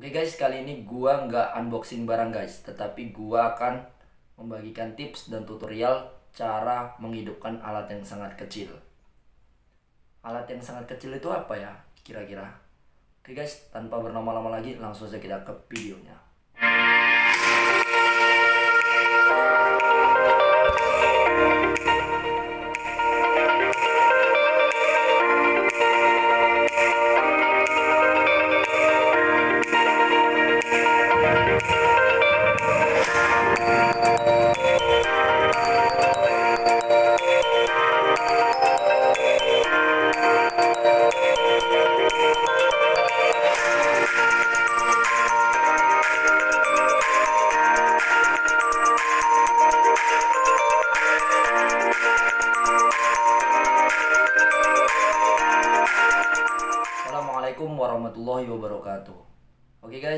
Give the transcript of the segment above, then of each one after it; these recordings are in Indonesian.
Oke okay guys, kali ini gua nggak unboxing barang guys, tetapi gua akan membagikan tips dan tutorial cara menghidupkan alat yang sangat kecil. Alat yang sangat kecil itu apa ya kira-kira? Oke okay guys, tanpa berlama-lama lagi langsung saja kita ke videonya.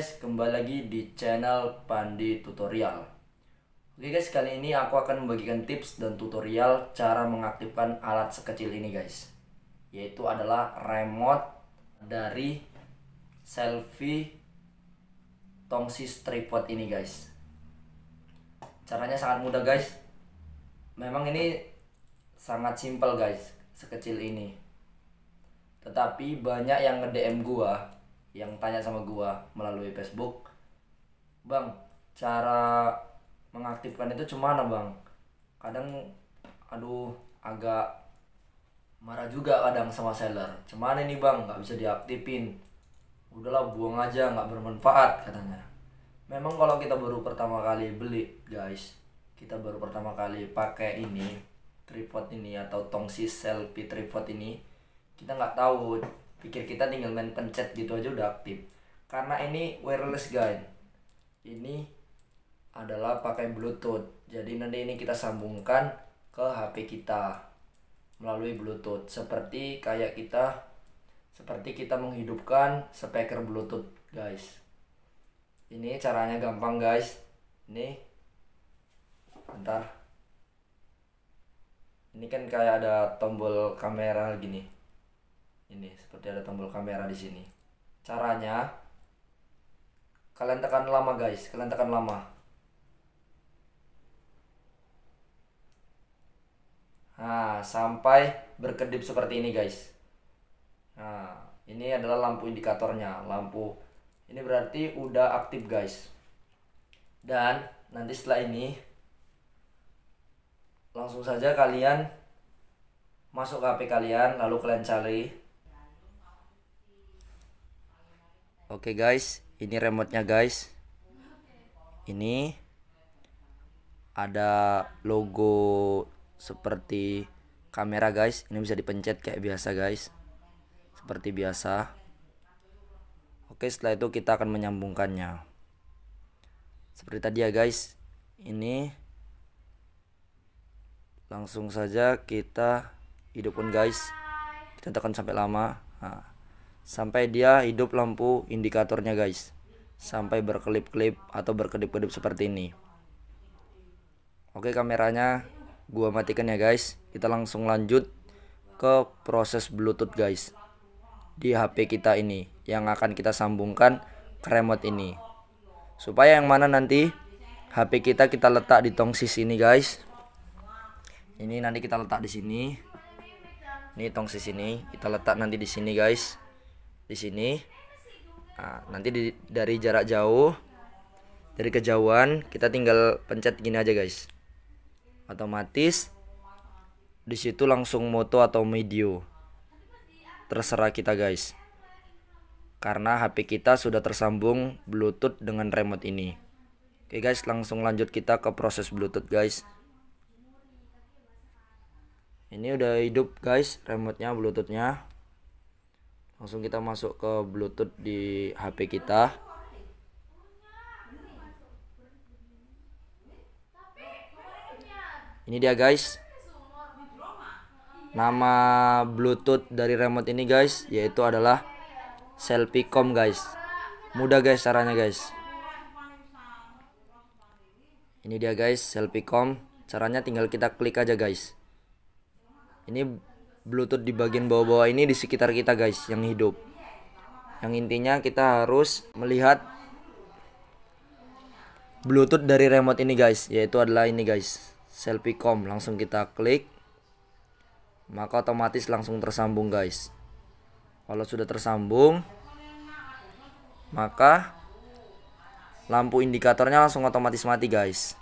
guys, kembali lagi di channel Pandi Tutorial Oke guys, kali ini aku akan membagikan tips dan tutorial cara mengaktifkan alat sekecil ini guys Yaitu adalah remote dari selfie tongsis tripod ini guys Caranya sangat mudah guys Memang ini sangat simple guys, sekecil ini Tetapi banyak yang nge-DM gua yang tanya sama gua melalui Facebook bang cara mengaktifkan itu cuman bang kadang aduh agak marah juga kadang sama seller cuman ini bang nggak bisa diaktifin udahlah buang aja nggak bermanfaat katanya memang kalau kita baru pertama kali beli guys kita baru pertama kali pakai ini tripod ini atau tongsi selfie tripod ini kita nggak tahu pikir kita tinggal main pencet gitu aja udah aktif karena ini wireless guys. ini adalah pakai bluetooth jadi nanti ini kita sambungkan ke HP kita melalui bluetooth seperti kayak kita seperti kita menghidupkan speaker bluetooth guys ini caranya gampang guys ini bentar ini kan kayak ada tombol kamera gini ini seperti ada tombol kamera di sini caranya kalian tekan lama guys kalian tekan lama nah sampai berkedip seperti ini guys nah ini adalah lampu indikatornya lampu ini berarti udah aktif guys dan nanti setelah ini langsung saja kalian masuk ke HP kalian lalu kalian cari Oke guys, ini remote-nya guys. Ini ada logo seperti kamera guys. Ini bisa dipencet kayak biasa guys. Seperti biasa. Oke, setelah itu kita akan menyambungkannya. Seperti tadi ya guys. Ini langsung saja kita hidupkan guys. Kita tekan sampai lama. Nah sampai dia hidup lampu indikatornya guys sampai berkelip-kelip atau berkedip-kedip seperti ini oke kameranya gua matikan ya guys kita langsung lanjut ke proses bluetooth guys di HP kita ini yang akan kita sambungkan ke remote ini supaya yang mana nanti HP kita kita letak di tong sis ini guys ini nanti kita letak di sini ini tong sis ini kita letak nanti di sini guys di sini nah, nanti di, dari jarak jauh dari kejauhan kita tinggal pencet gini aja guys otomatis di situ langsung moto atau medio terserah kita guys karena HP kita sudah tersambung Bluetooth dengan remote ini oke guys langsung lanjut kita ke proses Bluetooth guys ini udah hidup guys remote nya Bluetooth nya langsung kita masuk ke bluetooth di HP kita ini dia guys nama bluetooth dari remote ini guys yaitu adalah selfiecom guys mudah guys caranya guys ini dia guys selfiecom caranya tinggal kita klik aja guys ini bluetooth di bagian bawah-bawah ini di sekitar kita guys yang hidup yang intinya kita harus melihat bluetooth dari remote ini guys yaitu adalah ini guys selfiecom langsung kita klik maka otomatis langsung tersambung guys kalau sudah tersambung maka lampu indikatornya langsung otomatis mati guys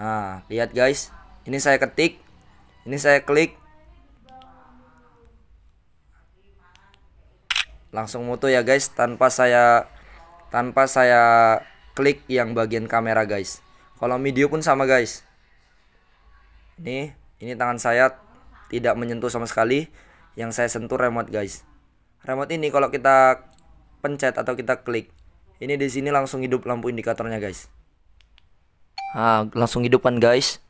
nah lihat guys ini saya ketik ini saya klik langsung moto ya guys tanpa saya tanpa saya klik yang bagian kamera guys kalau video pun sama guys ini ini tangan saya tidak menyentuh sama sekali yang saya sentuh remote guys remote ini kalau kita pencet atau kita klik ini di sini langsung hidup lampu indikatornya guys ah langsung hidupan guys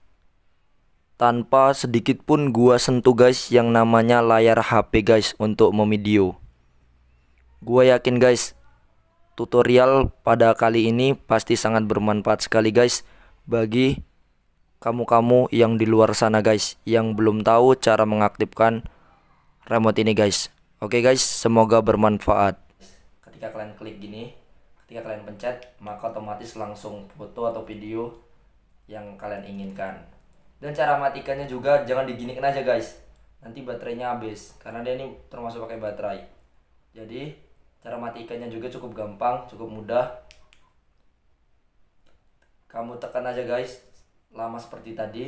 tanpa sedikit pun gua sentuh guys yang namanya layar HP guys untuk memvideo Gue yakin guys, tutorial pada kali ini pasti sangat bermanfaat sekali guys bagi kamu-kamu yang di luar sana guys yang belum tahu cara mengaktifkan remote ini guys. Oke guys, semoga bermanfaat. Ketika kalian klik gini, ketika kalian pencet, maka otomatis langsung foto atau video yang kalian inginkan. Dan cara matikannya juga jangan diginiin aja guys nanti baterainya habis karena dia ini termasuk pakai baterai jadi Cara mati ikannya juga cukup gampang, cukup mudah. Kamu tekan aja guys, lama seperti tadi.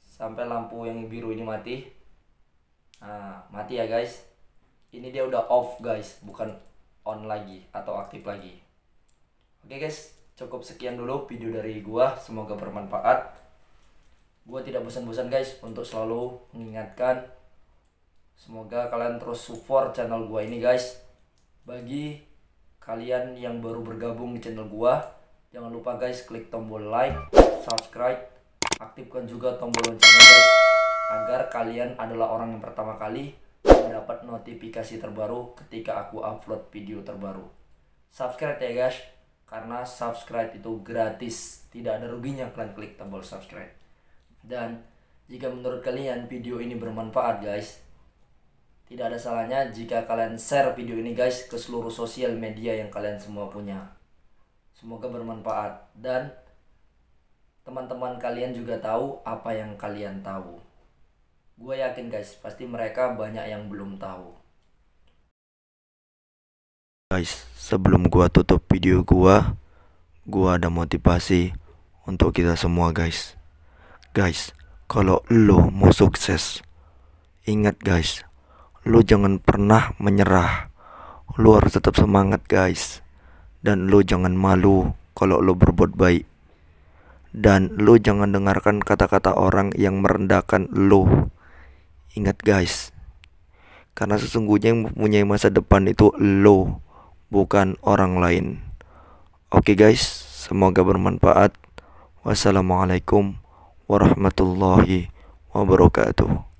Sampai lampu yang biru ini mati. Nah, mati ya guys. Ini dia udah off guys, bukan on lagi atau aktif lagi. Oke guys, cukup sekian dulu video dari gua. Semoga bermanfaat. Gua tidak bosan-bosan guys untuk selalu mengingatkan Semoga kalian terus support channel gua ini guys bagi kalian yang baru bergabung di channel gua jangan lupa guys klik tombol like subscribe aktifkan juga tombol loncengnya guys agar kalian adalah orang yang pertama kali mendapat notifikasi terbaru ketika aku upload video terbaru subscribe ya guys karena subscribe itu gratis tidak ada ruginya kalian klik tombol subscribe dan jika menurut kalian video ini bermanfaat guys tidak ada salahnya jika kalian share video ini guys ke seluruh sosial media yang kalian semua punya. Semoga bermanfaat dan teman-teman kalian juga tahu apa yang kalian tahu. Gue yakin guys, pasti mereka banyak yang belum tahu. Guys, sebelum gue tutup video gue gue ada motivasi untuk kita semua guys. Guys, kalau lo mau sukses, ingat guys, lu jangan pernah menyerah. Lu harus tetap semangat, guys. Dan lu jangan malu kalau lu berbuat baik. Dan lu jangan dengarkan kata-kata orang yang merendahkan lu. Ingat, guys. Karena sesungguhnya yang mempunyai masa depan itu lo, bukan orang lain. Oke, guys. Semoga bermanfaat. Wassalamualaikum warahmatullahi wabarakatuh.